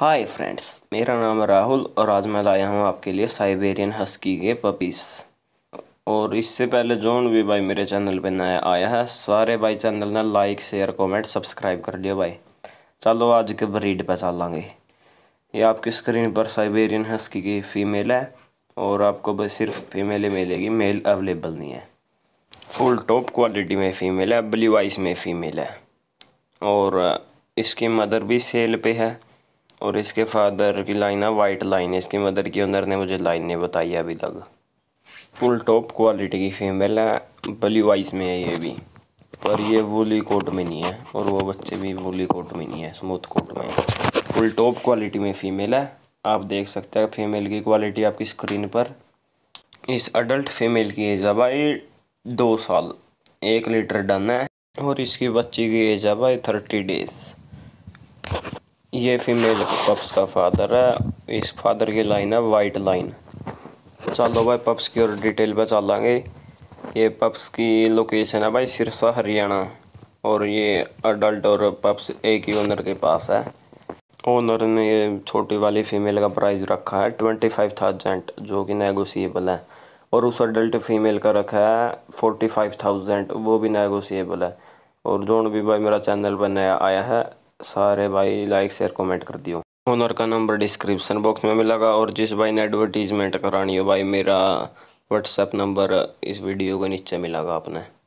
hi friends मेरा नाम राहुल और आज मैं लाया हूँ आपके लिए साइबेरियन हस्की के पपीस और इससे पहले जोन भी भाई मेरे चैनल पे नया आया है सारे भाई चैनल ने लाइक शेयर कमेंट सब्सक्राइब कर लिया भाई चलो आज के ब्रीड पे चल लेंगे ये आपकी स्क्रीन पर साइबेरियन हस्की की फ़ीमेल है और आपको बस सिर्फ फीमेल ही मिलेगी मेल अवेलेबल नहीं है फुल टॉप क्वालिटी में फ़ीमेल है ब्लू आइस में फ़ीमेल है और इसकी मदर भी सेल पे है और इसके फादर की लाइन है वाइट लाइन है इसकी मदर की ओनर ने मुझे लाइन नहीं बताई अभी तक फुल टॉप क्वालिटी की फीमेल है ब्लू आइस में है ये भी पर ये वूली कोट में नहीं है और वो बच्चे भी वूली कोट में नहीं है स्मूथ कोट में फुल टॉप क्वालिटी में फ़ीमेल है आप देख सकते हैं फीमेल की क्वालिटी आपकी स्क्रीन पर इस अडल्ट फीमेल की एज है भाई दो साल एक लीटर डन है और इसकी बच्ची की एज है भाई थर्टी डेज़ ये फीमेल पप्स का फादर है इस फादर की लाइन है वाइट लाइन चलो भाई पप्स की और डिटेल चल चलेंगे ये पप्स की लोकेशन है भाई सिरसा हरियाणा और ये अडल्ट और पप्स एक ही ओनर के पास है ओनर ने ये छोटी वाली फ़ीमेल का प्राइस रखा है ट्वेंटी फाइव थाउजेंड जो कि नेगोशिएबल है और उस अडल्ट फीमेल का रखा है फोर्टी फाइव थाउजेंड वो भी नेगोशिएबल है और जो भी भाई मेरा चैनल पर नया आया है सारे भाई लाइक शेयर कमेंट कर दियो ओनर का नंबर डिस्क्रिप्शन बॉक्स में मिलेगा और जिस भाई ने एडवर्टीजमेंट करानी हो भाई मेरा व्हाट्सएप नंबर इस वीडियो के नीचे मिलेगा आपने